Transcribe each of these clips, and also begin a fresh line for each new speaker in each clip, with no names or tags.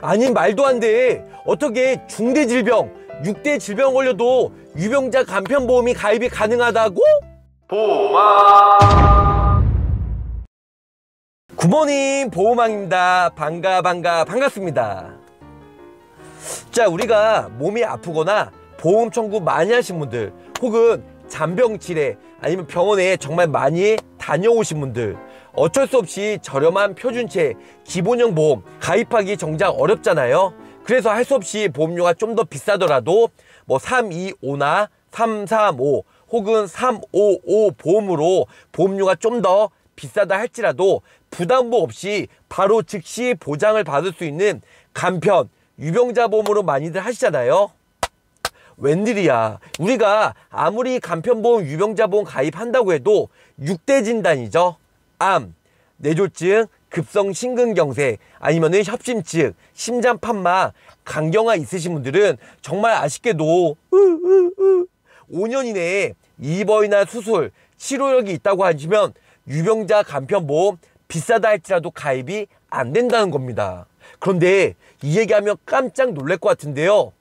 아니 말도 안 돼 어떻게 중대 질병 6대 질병 걸려도 유병자 간편보험이 가입이 가능하다고? 보험왕 구모님 보험왕입니다 반가 반가 반갑습니다 자 우리가 몸이 아프거나 보험 청구 많이 하신 분들 혹은 잔병 치레 아니면 병원에 정말 많이 다녀오신 분들 어쩔 수 없이 저렴한 표준체 기본형 보험 가입하기 정작 어렵잖아요 그래서 할 수 없이 보험료가 좀 더 비싸더라도 뭐 325나 335 혹은 355 보험으로 보험료가 좀 더 비싸다 할지라도 부담보 없이 바로 즉시 보장을 받을 수 있는 간편 유병자 보험으로 많이들 하시잖아요 웬일이야 우리가 아무리 간편보험 유병자 보험 가입한다고 해도 6대 진단이죠 암, 뇌졸증 급성 심근경색 아니면은 협심증, 심장판마, 강경화 있으신 분들은 정말 아쉽게도 5년 이내에 입원이나 수술, 치료력이 있다고 하시면 유병자 간편보험 비싸다 할지라도 가입이 안 된다는 겁니다. 그런데 이 얘기하면 깜짝 놀랄 것 같은데요.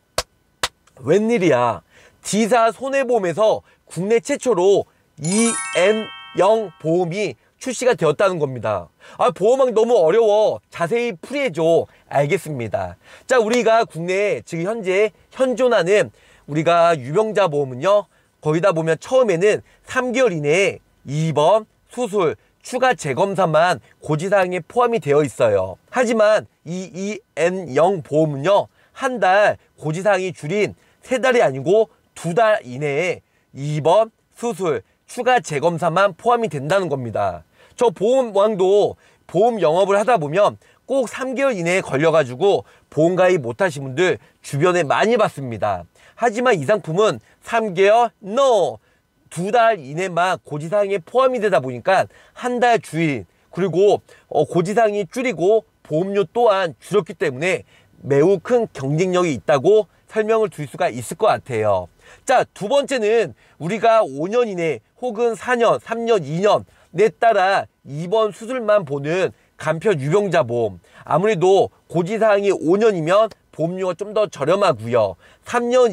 웬일이야. D사 손해보험에서 국내 최초로 EM0 보험이 출시가 되었다는 겁니다. 아, 보험왕 너무 어려워. 자세히 풀이해줘. 알겠습니다. 자, 우리가 국내에 지금 현재 현존하는 우리가 유명자 보험은요. 거기다 보면 처음에는 3개월 이내에 입원, 수술, 추가 재검사만 고지사항에 포함이 되어 있어요. 하지만 이 EN0 보험은요. 한 달 고지사항이 줄인 세달이 아니고 두 달 이내에 입원, 수술, 추가 재검사만 포함이 된다는 겁니다. 저 보험왕도 보험 영업을 하다 보면 꼭 3개월 이내에 걸려가지고 보험 가입 못하신 분들 주변에 많이 봤습니다. 하지만 이 상품은 3개월 NO! 두 달 이내만 고지사항에 포함이 되다 보니까 한 달 주인 그리고 어, 고지사항이 줄이고 보험료 또한 줄었기 때문에 매우 큰 경쟁력이 있다고 설명을 드릴 수가 있을 것 같아요. 자, 두 번째는 우리가 5년 이내 혹은 4년, 3년, 2년 내 따라 입원 수술만 보는 간편 유병자 보험 아무래도 고지사항이 5년이면 보험료가 좀 더 저렴하고요 3년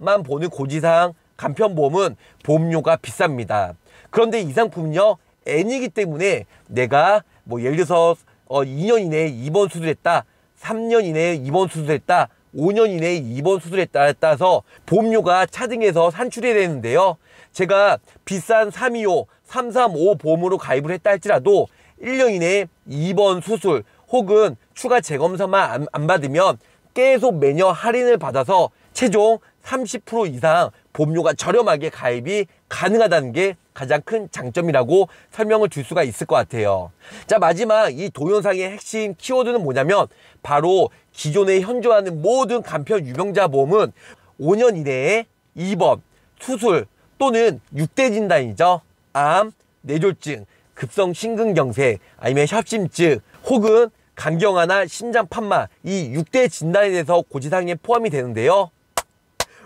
2년만 보는 고지사항 간편보험은 보험료가 비쌉니다 그런데 이 상품은요 N이기 때문에 내가 뭐 예를 들어서 어 2년 이내에 입원 수술했다 3년 이내에 입원 수술했다 5년 이내에 입원 수술에 했 따라서 보험료가 차등해서 산출이 되는데요. 제가 비싼 325, 335 보험으로 가입을 했다 할지라도 1년 이내에 2번 수술 혹은 추가 재검사만 안, 안 받으면 계속 매년 할인을 받아서 최종 30% 이상 보험료가 저렴하게 가입이 가능하다는 게 가장 큰 장점이라고 설명을 줄 수가 있을 것 같아요. 자 마지막 이 동영상의 핵심 키워드는 뭐냐면 바로 기존에 현존하는 모든 간편 유병자 보험은 5년 이내에 2번 수술 또는 육대 진단이죠. 암, 뇌졸증 급성 심근경색, 아니면 협심증, 혹은 간경화나 심장 판마 이 6대 진단에 대해서 고지사항에 포함이 되는데요.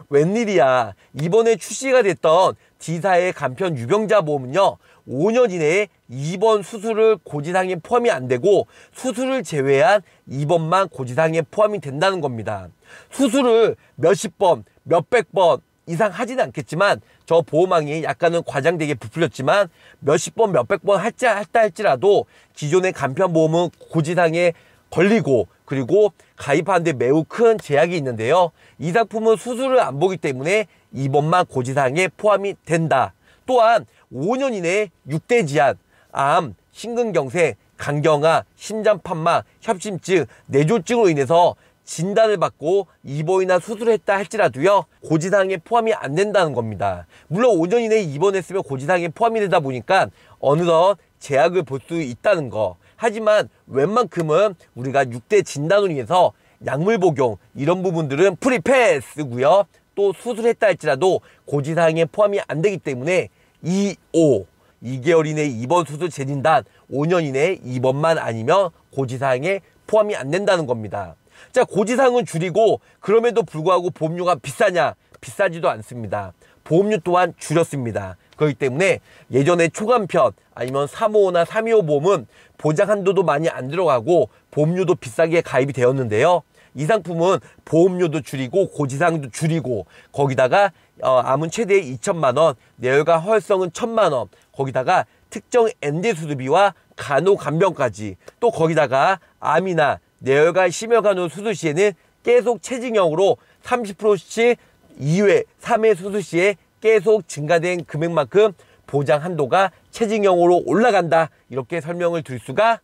웬일이야 이번에 출시가 됐던 D사의 간편 유병자 보험은요 5년 이내에 입원 수술을 고지사항에 포함이 안 되고 수술을 제외한 입원만 고지사항에 포함이 된다는 겁니다 수술을 몇십 번 몇백 번 이상하진 않겠지만 저 보호망이 약간은 과장되게 부풀렸지만 몇십 번 몇백 번 할지 할다 할지라도 기존의 간편보험은 고지상에 걸리고 그리고 가입하는데 매우 큰 제약이 있는데요. 이 상품은 수술을안 보기 때문에 이번만 고지상에 포함이 된다. 또한 5년 이내 6대 지한, 암, 심근경색, 간경화, 심장판막, 협심증, 뇌졸증으로 인해서 진단을 받고 입원이나 수술했다 할지라도요 고지사항에 포함이 안 된다는 겁니다 물론 5년 이내에 입원했으면 고지사항에 포함이 되다 보니까 어느덧 제약을 볼 수 있다는 거 하지만 웬만큼은 우리가 6대 진단을 위해서 약물 복용 이런 부분들은 프리패스고요 또 수술했다 할지라도 고지사항에 포함이 안 되기 때문에 2오 2개월 이내 입원 수술 재진단 5년 이내 입원만 아니면 고지사항에 포함이 안 된다는 겁니다. 자 고지상은 줄이고 그럼에도 불구하고 보험료가 비싸냐 비싸지도 않습니다 보험료 또한 줄였습니다 그렇기 때문에 예전에 초간편 아니면 355나 325 보험은 보장 한도도 많이 안 들어가고 보험료도 비싸게 가입이 되었는데요 이 상품은 보험료도 줄이고 고지상도 줄이고 거기다가 어, 암은 최대 2천만원 내열과 허혈성은 천만원 거기다가 특정 엔디 수술비와 간호간병까지 또 거기다가 암이나 내열과 심혈관 후 수술 시에는 계속 체증형으로 30%씩 2회, 3회 수술 시에 계속 증가된 금액만큼 보장 한도가 체증형으로 올라간다 이렇게 설명을 드릴 수가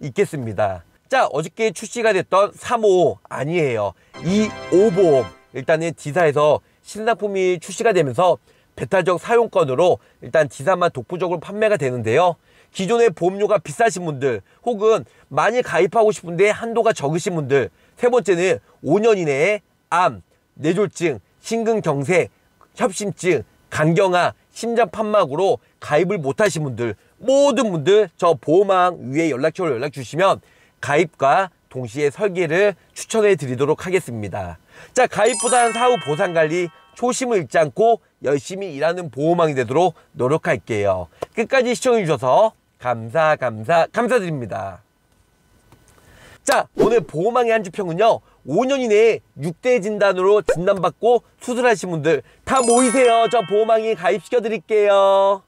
있겠습니다 자 어저께 출시가 됐던 3호 아니에요 2 5보험 일단은 지사에서 신상품이 출시가 되면서 배타적 사용권으로 일단 지사만 독보적으로 판매가 되는데요. 기존의 보험료가 비싸신 분들 혹은 많이 가입하고 싶은데 한도가 적으신 분들 세 번째는 5년 이내에 암, 뇌졸증, 심근경색, 협심증, 간경화, 심장판막으로 가입을 못하신 분들 모든 분들 저 보호망 위에 연락처로 연락 주시면 가입과 동시에 설계를 추천해 드리도록 하겠습니다. 자 가입보다는 사후 보상관리 초심을 잃지 않고 열심히 일하는 보호망이 되도록 노력할게요. 끝까지 시청해주셔서 감사 감사 감사드립니다. 자 오늘 보호망의 한 주평은요 5년 이내에 6대 진단으로 진단받고 수술하신 분들 다 모이세요 저 보호망이 가입시켜 드릴게요